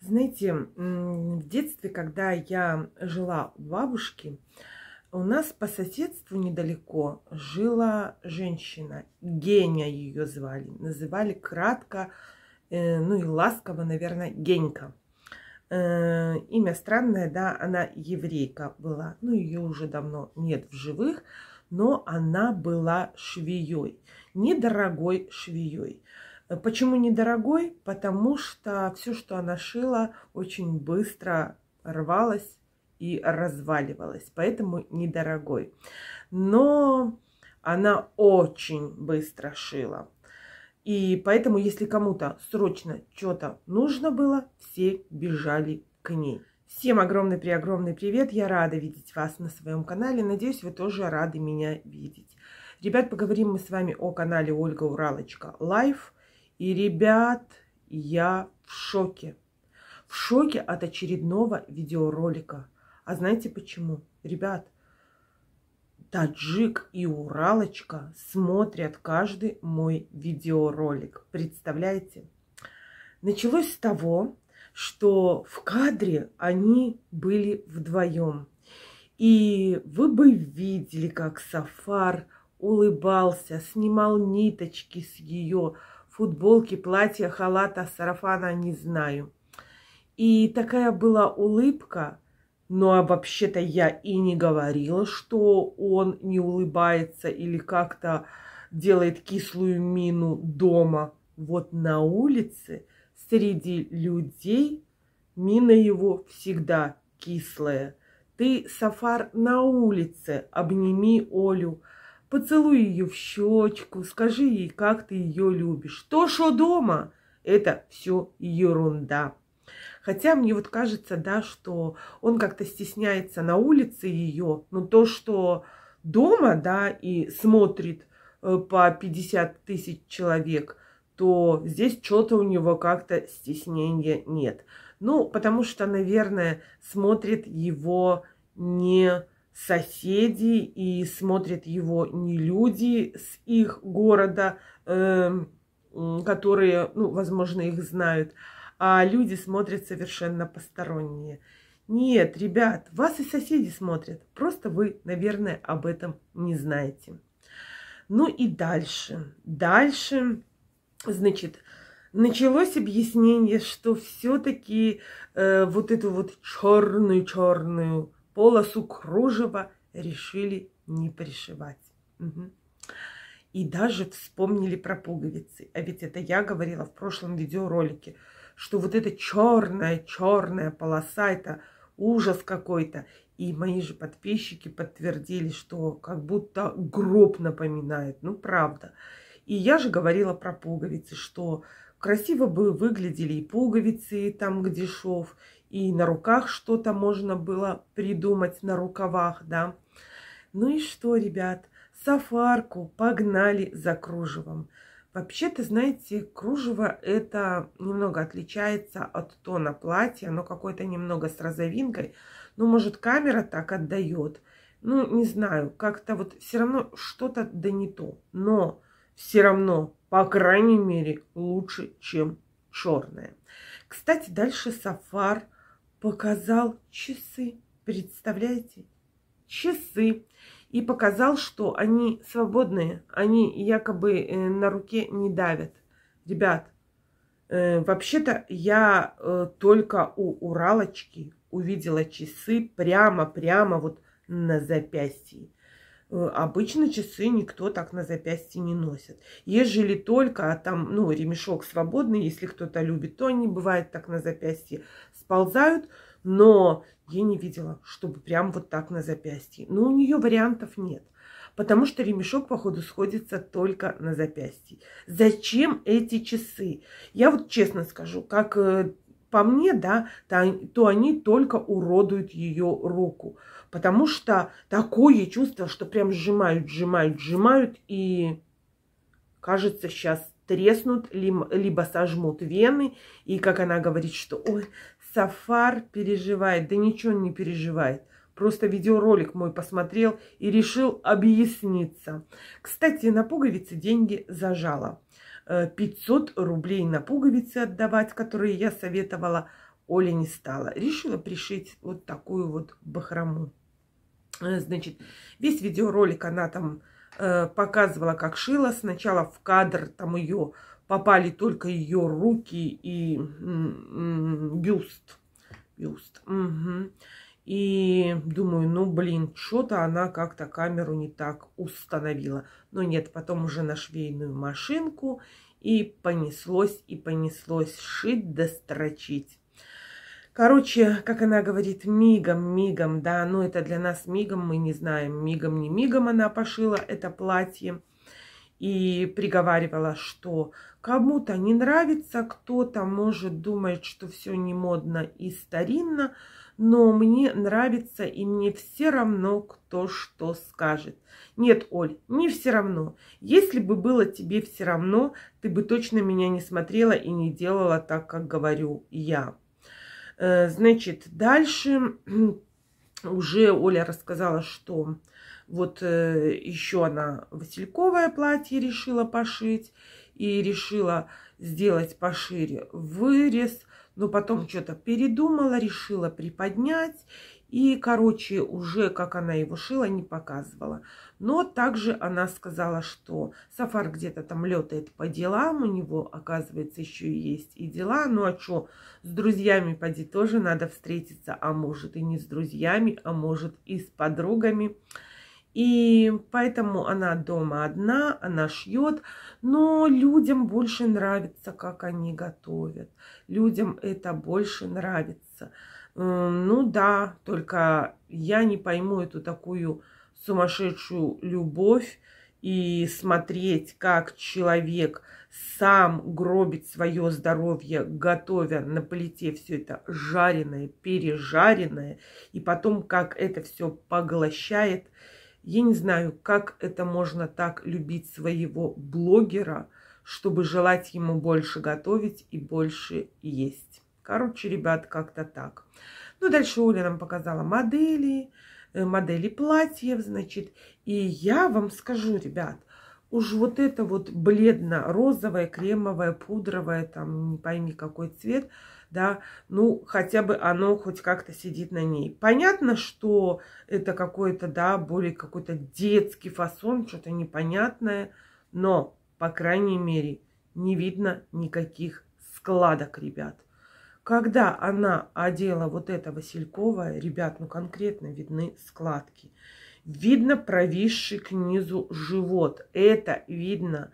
Знаете, в детстве, когда я жила у бабушки, у нас по соседству недалеко жила женщина. Геня ее звали. Называли кратко, э, ну и ласково, наверное, Генька. Э, имя странное, да, она еврейка была. Ну, ее уже давно нет в живых, но она была швеей, недорогой швеей. Почему недорогой? Потому что все, что она шила, очень быстро рвалось и разваливалось, поэтому недорогой. Но она очень быстро шила. И поэтому, если кому-то срочно что-то нужно было, все бежали к ней. Всем огромный при огромный привет! Я рада видеть вас на своем канале. Надеюсь, вы тоже рады меня видеть. Ребят, поговорим мы с вами о канале Ольга Уралочка Лайф. И, ребят, я в шоке. В шоке от очередного видеоролика. А знаете почему? Ребят, таджик и уралочка смотрят каждый мой видеоролик. Представляете? Началось с того, что в кадре они были вдвоем. И вы бы видели, как Сафар улыбался, снимал ниточки с ее футболки, платья, халата, сарафана, не знаю. И такая была улыбка, но а вообще-то я и не говорила, что он не улыбается или как-то делает кислую мину дома. Вот на улице среди людей мина его всегда кислая. Ты, Сафар, на улице, обними Олю, Поцелуй ее в щечку, скажи ей, как ты ее любишь. То, что дома, это все ерунда. Хотя мне вот кажется, да, что он как-то стесняется на улице ее, но то, что дома, да, и смотрит э, по 50 тысяч человек, то здесь что-то у него как-то стеснения нет. Ну, потому что, наверное, смотрит его не соседи и смотрят его не люди с их города, э, которые, ну, возможно, их знают, а люди смотрят совершенно посторонние. Нет, ребят, вас и соседи смотрят. Просто вы, наверное, об этом не знаете. Ну и дальше. Дальше, значит, началось объяснение, что все-таки э, вот эту вот черную-черную полосу кружева решили не пришивать. Угу. И даже вспомнили про пуговицы. А ведь это я говорила в прошлом видеоролике, что вот эта черная-черная полоса, это ужас какой-то. И мои же подписчики подтвердили, что как будто гроб напоминает. Ну, правда. И я же говорила про пуговицы, что красиво бы выглядели и пуговицы там, где шов, и на руках что-то можно было придумать на рукавах, да. Ну и что, ребят, сафарку погнали за кружевом. Вообще-то, знаете, кружево это немного отличается от тона платья, оно какое-то немного с розовинкой. Ну, может, камера так отдает. Ну, не знаю, как-то вот все равно что-то да не то. Но все равно, по крайней мере, лучше, чем черное. Кстати, дальше сафар – показал часы. Представляете? Часы. И показал, что они свободные, они якобы э, на руке не давят. Ребят, э, вообще-то я э, только у Уралочки увидела часы прямо-прямо вот на запястье. Э, обычно часы никто так на запястье не носит. Ежели только а там, ну, ремешок свободный, если кто-то любит, то они бывают так на запястье сползают, но я не видела, чтобы прям вот так на запястье. Но у нее вариантов нет, потому что ремешок, походу, сходится только на запястье. Зачем эти часы? Я вот честно скажу, как э, по мне, да, то, то они только уродуют ее руку. Потому что такое чувство, что прям сжимают, сжимают, сжимают, и кажется, сейчас треснут, либо, сожмут вены. И как она говорит, что ой, Сафар переживает. Да ничего он не переживает. Просто видеоролик мой посмотрел и решил объясниться. Кстати, на пуговице деньги зажала. 500 э, рублей на пуговицы отдавать, которые я советовала. Оля не стала. Решила пришить вот такую вот бахрому. Э, значит, весь видеоролик она там э, показывала, как шила. Сначала в кадр там ее попали только ее руки и м -м, бюст. Бюст. Угу. И думаю, ну блин, что-то она как-то камеру не так установила. Но нет, потом уже на швейную машинку и понеслось, и понеслось шить да строчить. Короче, как она говорит, мигом, мигом, да, но ну, это для нас мигом, мы не знаем, мигом, не мигом она пошила это платье. И приговаривала, что кому-то не нравится, кто-то может думать, что все не модно и старинно, но мне нравится и мне все равно, кто что скажет. Нет, Оль, не все равно. Если бы было тебе все равно, ты бы точно меня не смотрела и не делала так, как говорю я. Э, значит, дальше уже Оля рассказала, что вот э, еще она васильковое платье решила пошить и решила сделать пошире вырез – но ну, потом что-то передумала, решила приподнять. И, короче, уже как она его шила, не показывала. Но также она сказала, что Сафар где-то там летает по делам, у него, оказывается, еще и есть и дела. Ну а что, с друзьями поди тоже надо встретиться, а может и не с друзьями, а может и с подругами. И поэтому она дома одна, она шьет, но людям больше нравится, как они готовят. Людям это больше нравится. Ну да, только я не пойму эту такую сумасшедшую любовь и смотреть, как человек сам гробит свое здоровье, готовя на плите все это жареное, пережаренное, и потом как это все поглощает – я не знаю, как это можно так любить своего блогера, чтобы желать ему больше готовить и больше есть. Короче, ребят, как-то так. Ну, дальше Оля нам показала модели, э, модели платьев, значит. И я вам скажу, ребят, уж вот это вот бледно-розовое, кремовое, пудровое, там, не пойми какой цвет – да, ну, хотя бы оно хоть как-то сидит на ней. Понятно, что это какой-то, да, более какой-то детский фасон, что-то непонятное, но, по крайней мере, не видно никаких складок, ребят. Когда она одела вот это васильковое, ребят, ну конкретно видны складки. Видно провисший к низу живот. Это видно.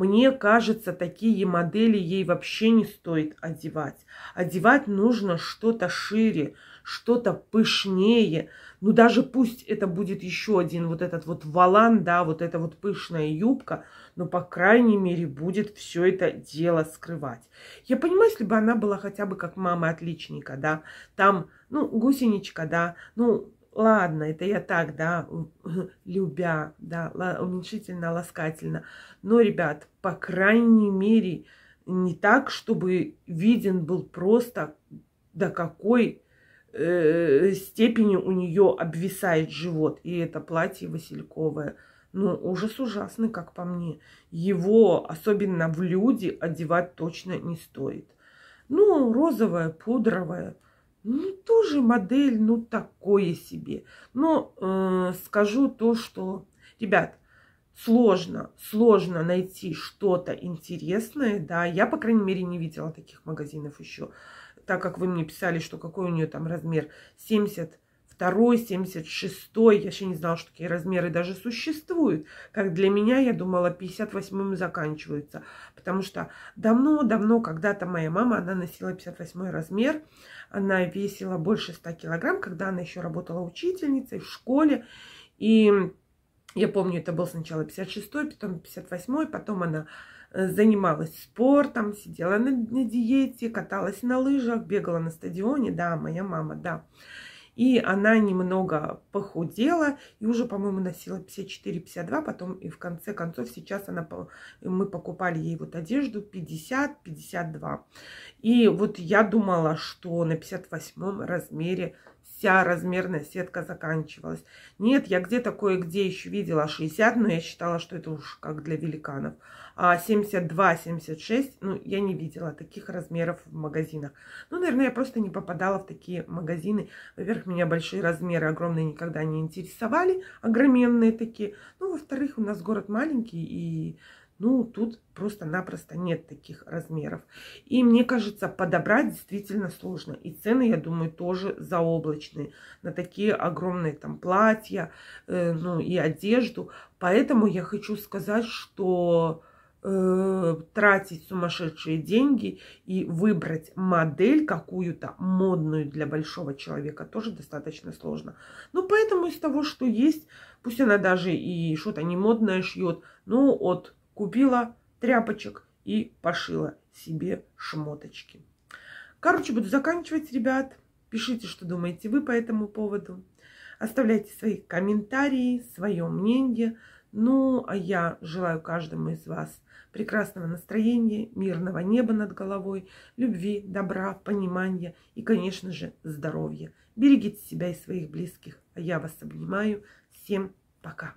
Мне кажется, такие модели ей вообще не стоит одевать. Одевать нужно что-то шире, что-то пышнее. Ну, даже пусть это будет еще один вот этот вот валан, да, вот эта вот пышная юбка, но, по крайней мере, будет все это дело скрывать. Я понимаю, если бы она была хотя бы как мама отличника, да, там, ну, гусеничка, да, ну, Ладно, это я так, да, любя, да, уменьшительно, ласкательно. Но, ребят, по крайней мере, не так, чтобы виден был просто, до какой э, степени у нее обвисает живот. И это платье васильковое. Ну, ужас ужасный, как по мне. Его, особенно в люди, одевать точно не стоит. Ну, розовое, пудровое – ну, тоже модель, ну, такое себе. Но э, скажу то, что, ребят, сложно, сложно найти что-то интересное, да, я, по крайней мере, не видела таких магазинов еще, так как вы мне писали, что какой у нее там размер 70 72, 76, я еще не знала, что такие размеры даже существуют. Как для меня, я думала, 58 заканчиваются. Потому что давно-давно, когда-то моя мама, она носила 58 размер. Она весила больше 100 килограмм, когда она еще работала учительницей в школе. И я помню, это был сначала 56, потом 58, потом она э, занималась спортом, сидела на, на диете, каталась на лыжах, бегала на стадионе, да, моя мама, да. И она немного похудела и уже, по-моему, носила 54-52, потом и в конце концов сейчас она, мы покупали ей вот одежду 50-52. И вот я думала, что на 58 размере вся размерная сетка заканчивалась. Нет, я где-то кое-где еще видела 60, но я считала, что это уж как для великанов. 72-76. А, ну, я не видела таких размеров в магазинах. Ну, наверное, я просто не попадала в такие магазины. Во-первых, меня большие размеры, огромные никогда не интересовали, огроменные такие. Ну, во-вторых, у нас город маленький, и, ну, тут просто-напросто нет таких размеров. И мне кажется, подобрать действительно сложно. И цены, я думаю, тоже заоблачные на такие огромные там платья, э, ну, и одежду. Поэтому я хочу сказать, что Э, тратить сумасшедшие деньги и выбрать модель какую-то модную для большого человека тоже достаточно сложно. Ну поэтому из того, что есть, пусть она даже и что-то не модное шьет, ну от купила тряпочек и пошила себе шмоточки. Короче, буду заканчивать, ребят. Пишите, что думаете вы по этому поводу. Оставляйте свои комментарии, свое мнение. Ну, а я желаю каждому из вас прекрасного настроения, мирного неба над головой, любви, добра, понимания и, конечно же, здоровья. Берегите себя и своих близких. А я вас обнимаю. Всем пока.